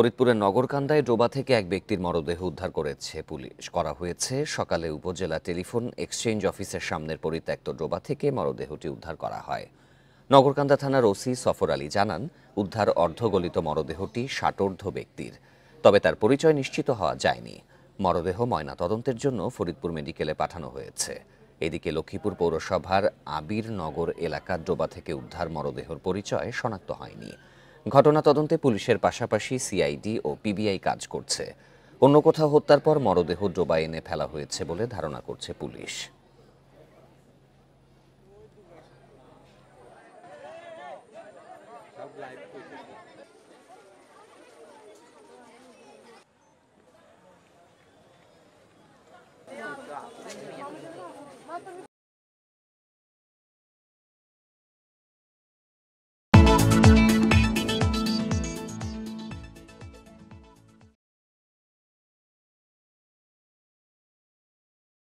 ফরিদপুরের নগরকান্দায় ডোবা থেকে এক ব্যক্তির মরদেহ উদ্ধার করেছে পুলিশ করা হয়েছে সকালে উপজেলা টেলিফোন এক্সচেঞ্জ অফিসের সামনের পরিত্যক্ত ডোবা থেকে মরদেহটি উদ্ধার করা হয় নগরকান্দা থানার ওসি সফর আলী জানান উদ্ধার অর্ধগলিত মরদেহটি ষাটর্ধ ব্যক্তির তবে তার পরিচয় নিশ্চিত হওয়া যায়নি মরদেহ ময়না তদন্তের জন্য ফরিদপুর মেডিকেলে পাঠানো হয়েছে এদিকে লক্ষ্মীপুর পৌরসভার আবির নগর এলাকার ডোবা থেকে উদ্ধার মরদেহর পরিচয় শনাক্ত হয়নি ঘটনা তদন্তে পুলিশের পাশাপাশি সিআইডি ও পিবিআই কাজ করছে অন্য কোথাও হত্যার পর মরদেহ ডোবা এনে ফেলা হয়েছে বলে ধারণা করছে পুলিশ